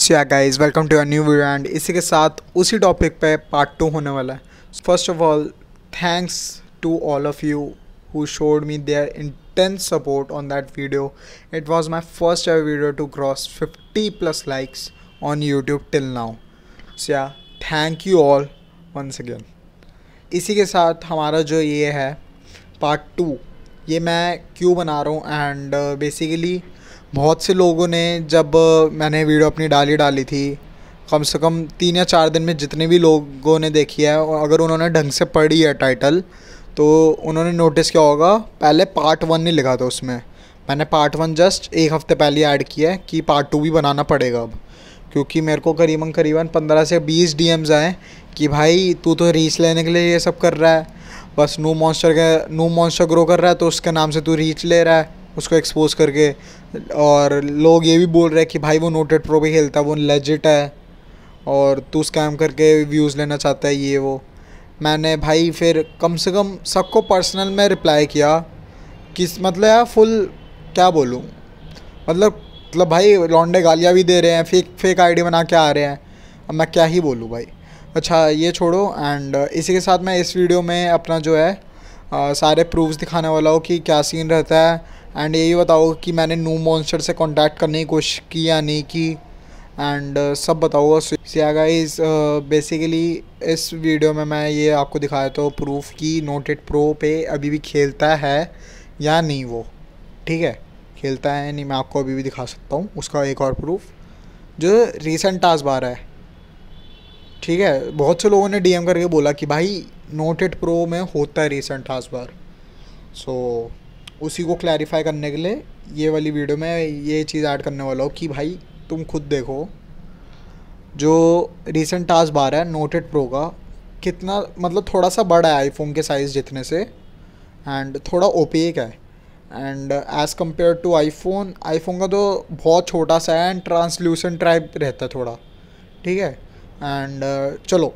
So yeah welcome to our new video and इसी के साथ उसी टॉपिक पे पार्ट टू होने वाला है first of all thanks to all of you who showed me their intense support on that video it was my first ever video to cross fifty plus likes on YouTube till now so yeah thank you all once again इसी के साथ हमारा जो ये है part two ये मैं क्यों बना रहा हूँ एंड बेसिकली बहुत से लोगों ने जब मैंने वीडियो अपनी डाली डाली थी कम से कम तीन या चार दिन में जितने भी लोगों ने देखी है और अगर उन्होंने ढंग से पढ़ी है टाइटल तो उन्होंने नोटिस किया होगा पहले पार्ट वन नहीं लिखा था उसमें मैंने पार्ट वन जस्ट एक हफ़्ते पहले ऐड किया है कि पार्ट टू भी बनाना पड़ेगा अब क्योंकि मेरे को करीबन करीबन पंद्रह से बीस डी एम्स आए कि भाई तू तो रीच लेने के लिए ये सब कर रहा है बस न्यू मॉन्स्टर का न्यू मॉन्स्टर ग्रो कर रहा है तो उसके नाम से तू रीच ले रहा है उसको एक्सपोज करके और लोग ये भी बोल रहे हैं कि भाई वो नोटेड प्रो भी खेलता है वो लेजिट है और तू स्कैम करके व्यूज़ लेना चाहता है ये वो मैंने भाई फिर कम से कम सबको पर्सनल में रिप्लाई किया किस मतलब यार फुल क्या बोलूँ मतलब मतलब भाई लॉन्डे गालियाँ भी दे रहे हैं फेक फेक आईडी बना के आ रहे हैं अब मैं क्या ही बोलूँ भाई अच्छा ये छोड़ो एंड इसी के साथ मैं इस वीडियो में अपना जो है आ, सारे प्रूफ्स दिखाने वाला हूँ कि क्या सीन रहता है एंड यही बताओ कि मैंने नू मॉन्स्टर से कॉन्टैक्ट करने की कोशिश की या नहीं की एंड uh, सब बताओ सियागा uh, इस बेसिकली इस वीडियो में मैं ये आपको दिखाया तो प्रूफ कि नोटेड प्रो पे अभी भी खेलता है या नहीं वो ठीक है खेलता है नहीं मैं आपको अभी भी दिखा सकता हूँ उसका एक और प्रूफ जो रिसेंट टास्क बार है ठीक है बहुत से लोगों ने डीएम करके बोला कि भाई नोटेड प्रो में होता है recent task bar so so, उसी को क्लैरिफाई करने के लिए ये वाली वीडियो में ये चीज़ ऐड करने वाला हूँ कि भाई तुम खुद देखो जो रिसेंट टास्क बार है नोटेड प्रो का कितना मतलब थोड़ा सा बड़ा है आईफोन के साइज़ जितने से एंड थोड़ा ओपेक है and as compare to iPhone iPhone का तो बहुत छोटा सा है एंड ट्रांसल्यूसेंट टाइप रहता है थोड़ा ठीक है एंड uh, चलो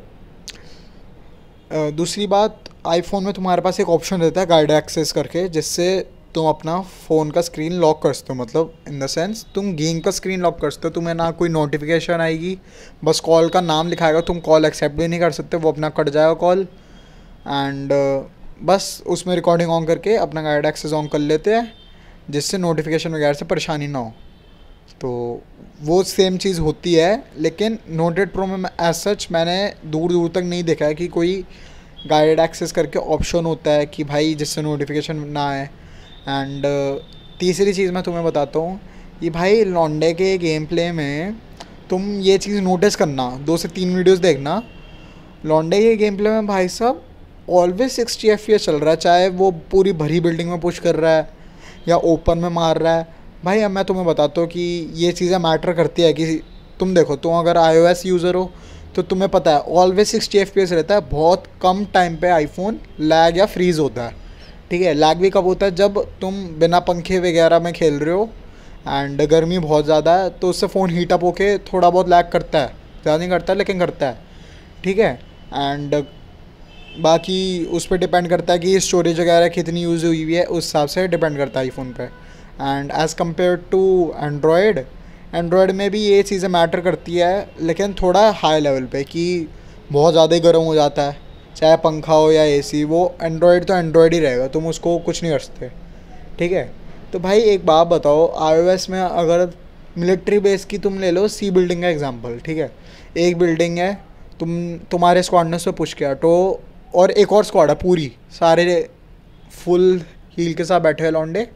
uh, दूसरी बात आईफोन में तुम्हारे पास एक ऑप्शन रहता है गाइड एक्सेस करके जिससे तुम अपना फ़ोन का स्क्रीन लॉक कर सकते हो मतलब इन द सेंस तुम गेम का स्क्रीन लॉक कर सकते हो तुम्हें ना कोई नोटिफिकेशन आएगी बस कॉल का नाम लिखाएगा तुम कॉल एक्सेप्ट भी नहीं कर सकते वो अपना कट जाएगा कॉल एंड uh, बस उसमें रिकॉर्डिंग ऑन करके अपना गाइड एक्सेस ऑन कर लेते हैं जिससे नोटिफिकेशन वगैरह से परेशानी ना हो तो वो सेम चीज़ होती है लेकिन नोटेड प्रो में एज सच मैंने दूर दूर तक नहीं देखा है कि कोई गाइड एक्सेस करके ऑप्शन होता है कि भाई जिससे नोटिफिकेशन ना आए एंड uh, तीसरी चीज़ मैं तुम्हें बताता हूँ कि भाई लॉन्डे के गेम प्ले में तुम ये चीज़ नोटिस करना दो से तीन वीडियोस देखना लॉन्डे के गेम प्ले में भाई साहब ऑलवेज सिक्सटी एफ चल रहा है चाहे वो पूरी भरी बिल्डिंग में पुश कर रहा है या ओपन में मार रहा है भाई अब मैं तुम्हें बताता हूँ कि ये चीज़ें मैटर करती है कि तुम देखो तुम अगर आई यूज़र हो तो तुम्हें पता है ऑलवेज सिक्सटी एफ रहता है बहुत कम टाइम पे आईफोन लैग या फ्रीज़ होता है ठीक है लैग भी कब होता है जब तुम बिना पंखे वगैरह में खेल रहे हो एंड गर्मी बहुत ज़्यादा है तो उससे फ़ोन हीटअप होके थोड़ा बहुत लैग करता है ज़्यादा नहीं करता है लेकिन करता है ठीक है एंड बाकी उस पर डिपेंड करता है कि स्टोरेज वगैरह कितनी यूज़ हुई हुई है उस हिसाब से डिपेंड करता है आईफोन पे and as compare to Android Android में भी ये चीज़ें मैटर करती है लेकिन थोड़ा हाई लेवल पे कि बहुत ज़्यादा गर्म हो जाता है चाहे पंखा हो या एसी वो एंड्रॉयड तो एंड्रॉयड ही रहेगा तुम उसको कुछ नहीं कर सकते ठीक है तो भाई एक बात बताओ आई में अगर मिलिट्री बेस की तुम ले लो सी बिल्डिंग का एग्जांपल ठीक है एक बिल्डिंग है तुम तुम्हारे स्क्वाड ने उस पर किया तो और एक और स्क्वाड है पूरी सारे फुल हील के साथ बैठे हुए लौंडे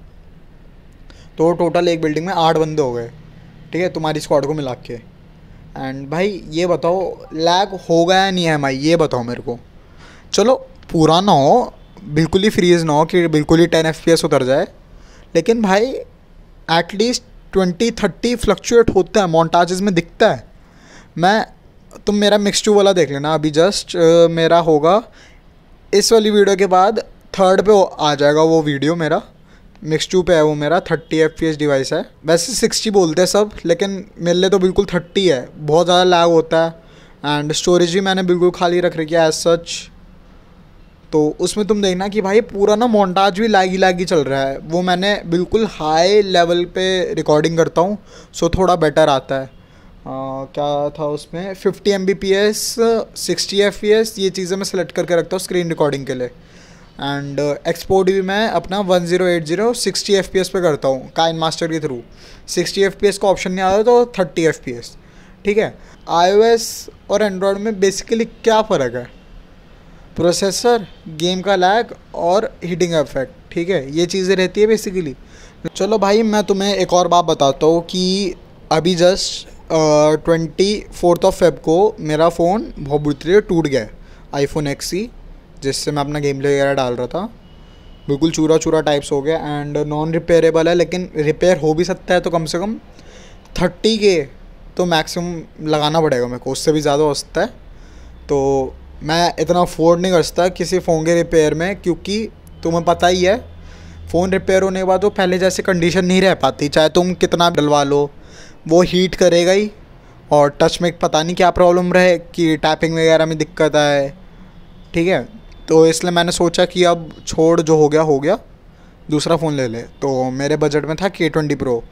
तो टोटल एक बिल्डिंग में आठ बंदे हो गए ठीक है तुम्हारी स्क्वाड को मिला के एंड भाई ये बताओ लैग होगा या नहीं है भाई ये बताओ मेरे को चलो पूरा ना हो बिल्कुल ही फ्रीज ना हो कि बिल्कुल ही टेन एफ उतर जाए लेकिन भाई एटलीस्ट ट्वेंटी थर्टी फ्लक्चुएट होता है मोन्टाजेस में दिखता है मैं तुम मेरा मिक्स टू वाला देख लेना अभी जस्ट मेरा होगा इस वाली वीडियो के बाद थर्ड पे आ जाएगा वो वीडियो मेरा मिक्स टू पे है वो मेरा थर्टी एफ पी डिवाइस है वैसे सिक्सटी बोलते हैं सब लेकिन मेरे लिए तो बिल्कुल थर्टी है बहुत ज़्यादा लैग होता है एंड स्टोरेज भी मैंने बिल्कुल खाली रख रखी है एज सच तो उसमें तुम देखना कि भाई पूरा ना मोन्टाज भी लागी लागी चल रहा है वो मैंने बिल्कुल हाई लेवल पे रिकॉर्डिंग करता हूँ सो थोड़ा बेटर आता है आ, क्या था उसमें fifty M B P S sixty F P S ये चीज़ें मैं सेलेक्ट करके रखता हूँ स्क्रीन रिकॉर्डिंग के लिए एंड एक्सपोर्ट uh, भी मैं अपना one zero eight zero sixty F P S पे करता हूँ काइन मास्टर के through sixty F P S का ऑप्शन नहीं आता तो थर्टी एफ पी एस ठीक है आई ओ एस और एंड्रॉयड में बेसिकली क्या फ़र्क है प्रोसेसर गेम का लैग और हीटिंग इफेक्ट ठीक है ये चीज़ें रहती है बेसिकली चलो भाई मैं तुम्हें एक और बात बताता हूँ कि अभी just twenty fourth of Feb को मेरा फ़ोन बहुत बुरी तरह टूट गया आईफोन एक्स ही जिससे मैं अपना गेम प्ले वगैरह डाल रहा था बिल्कुल चूरा चूरा टाइप्स हो गया एंड नॉन रिपेयरेबल है लेकिन रिपेयर हो भी सकता है तो कम से कम थर्टी के तो मैक्सिमम लगाना पड़ेगा मेरे को उससे भी ज़्यादा हो सकता है तो मैं इतना अफोर्ड नहीं कर सकता किसी फ़ोन के रिपेयर में क्योंकि तुम्हें पता ही है फ़ोन रिपेयर होने के बाद वो पहले जैसे कंडीशन नहीं रह पाती चाहे तुम कितना डलवा लो वो हीट करेगा ही और टच में पता नहीं क्या प्रॉब्लम रहे कि टैपिंग वगैरह में दिक्कत आए ठीक है तो इसलिए मैंने सोचा कि अब छोड़ जो हो गया हो गया दूसरा फ़ोन ले ले तो मेरे बजट में था के ट्वेंटी प्रो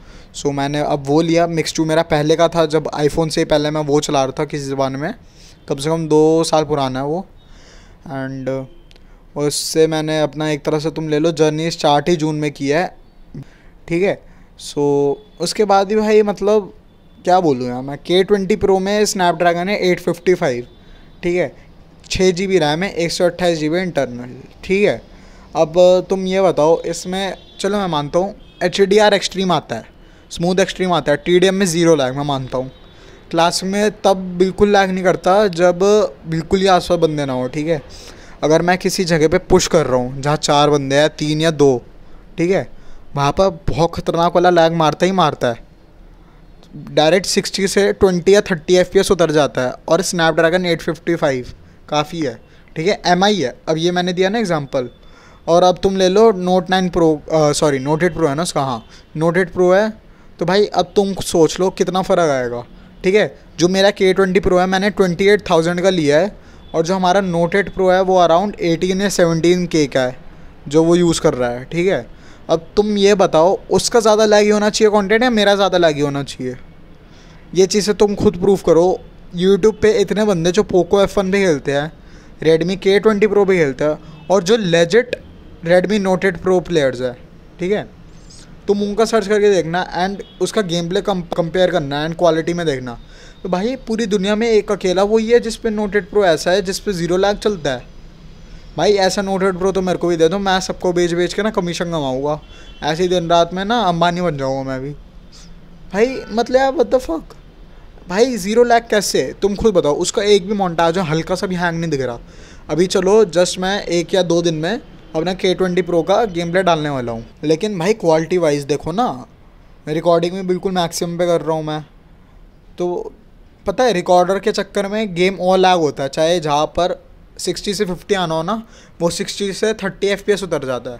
सो मैंने अब वो लिया मिक्स टू मेरा पहले का था जब आईफोन से पहले मैं वो चला रहा था किसी ज़माने में कम से कम दो साल पुराना है वो एंड उससे मैंने अपना एक तरह से तुम ले लो जर्नी स्टार्ट ही जून में किया है ठीक है सो उसके बाद ही भाई मतलब क्या बोलूँ यार मैं के ट्वेंटी प्रो में स्नैपड्रैगन है एट फिफ्टी फाइव ठीक है छः जी बी रैम है एक सौ अट्ठाईस जी बी इंटरनल ठीक है अब तुम ये बताओ इसमें चलो मैं मानता हूँ एच डी आर एक्सट्रीम आता है स्मूथ एक्सट्रीम आता है टी डी एम में ज़ीरो लैग मैं मानता हूँ क्लास में तब बिल्कुल लैग नहीं करता जब बिल्कुल ही आस पास बंदे ना हो ठीक है अगर मैं किसी जगह पे पुश कर रहा हूँ जहाँ चार बंदे हैं तीन या दो ठीक है वहाँ पर बहुत ख़तरनाक वाला लैग मारता ही मारता है डायरेक्ट सिक्सटी से ट्वेंटी या थर्टी एफ उतर जाता है और स्नैपड्रैगन एट फिफ्टी फाइव काफ़ी है ठीक है एम है अब ये मैंने दिया ना एग्जाम्पल और अब तुम ले लो note nine pro sorry note eight pro है ना उसका हाँ नोट एट प्रो है तो भाई अब तुम सोच लो कितना फ़र्क आएगा ठीक है जो मेरा के ट्वेंटी प्रो है मैंने ट्वेंटी एट थाउजेंड का लिया है और जो हमारा नोट एट प्रो है वो अराउंड एटीन या 17 के का है जो वो यूज़ कर रहा है ठीक है अब तुम ये बताओ उसका ज़्यादा लैगी होना चाहिए कंटेंट या मेरा ज़्यादा लैगी होना चाहिए ये चीज़ें तुम खुद प्रूफ करो यूट्यूब पे इतने बंदे जो पोको एफ वन भी खेलते हैं रेडमी के ट्वेंटी प्रो भी खेलते हैं और जो legit Redmi note eight pro players है ठीक है तो उनका सर्च करके देखना एंड उसका गेम प्ले कंपेयर करना एंड क्वालिटी में देखना तो भाई पूरी दुनिया में एक अकेला वही है जिस नोटेड प्रो ऐसा है जिस ज़ीरो लाख चलता है भाई ऐसा नोटेड प्रो तो मेरे को भी दे दो मैं सबको बेच बेच के ना कमीशन कमाऊँगा ऐसे दिन रात में ना अंबानी बन जाऊँगा मैं भी भाई मतलब आप द फक भाई ज़ीरो लाख कैसे तुम खुद बताओ उसका एक भी मोन्टाज हल्का सा भी हैंग नहीं दिख रहा अभी चलो जस्ट मैं एक या दो दिन में अपना के ट्वेंटी प्रो का गेम प्ले डालने वाला हूँ लेकिन भाई क्वालिटी वाइज देखो ना रिकॉर्डिंग में बिल्कुल मैक्सिमम पे कर रहा हूँ मैं तो पता है रिकॉर्डर के चक्कर में गेम और लैग होता है चाहे जहाँ पर सिक्सटी से फिफ्टी आना हो ना वो सिक्सटी से थर्टी एफ उतर जाता है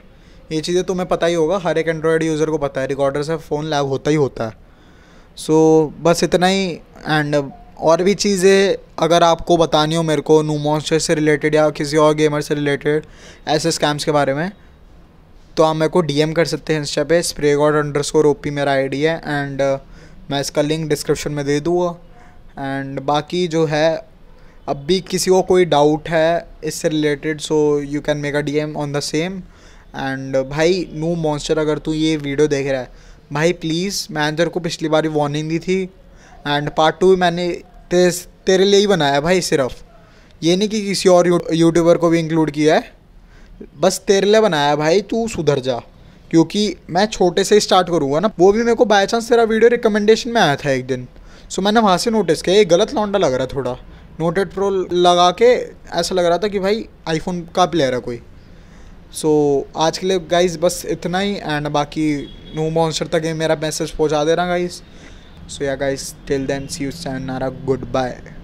ये चीज़ें तुम्हें पता ही होगा हर एक एंड्रॉयड यूज़र को पता है रिकॉर्डर से फ़ोन लैग होता ही होता है सो so, बस इतना ही एंड और भी चीज़ें अगर आपको बतानी हो मेरे को नू मॉन्स्टर से रिलेटेड या किसी और गेमर से रिलेटेड ऐसे स्कैम्स के बारे में तो आप मेरे को डीएम कर सकते हैं इंस्टा पे spray god underscore O मेरा आईडी है एंड uh, मैं इसका लिंक डिस्क्रिप्शन में दे दूँगा एंड बाकी जो है अब भी किसी को कोई डाउट है इससे related so you can make a D M on the same and भाई नू मॉन्स्टर अगर तू ये वीडियो देख रहा है भाई प्लीज़ मैंने तेरे को पिछली बार वार्निंग दी थी एंड पार्ट टू मैंने ते, तेरे लिए ही बनाया भाई सिर्फ ये नहीं कि किसी और यूट्यूबर को भी इंक्लूड किया है बस तेरे लिए बनाया भाई तू सुधर जा क्योंकि मैं छोटे से ही स्टार्ट करूँगा ना वो भी मेरे को बाय चांस तेरा वीडियो रिकमेंडेशन में आया था एक दिन सो मैंने वहाँ से नोटिस किया ये गलत लौंडा लग रहा है थोड़ा नोटेड प्रो लगा के ऐसा लग रहा था कि भाई आईफोन का प्लेयर है कोई सो so, आज के लिए गाइज बस इतना ही एंड बाकी नो मॉन्सर तक ये मेरा मैसेज पहुँचा दे रहा guys So yeah guys, till then see you sayonara goodbye.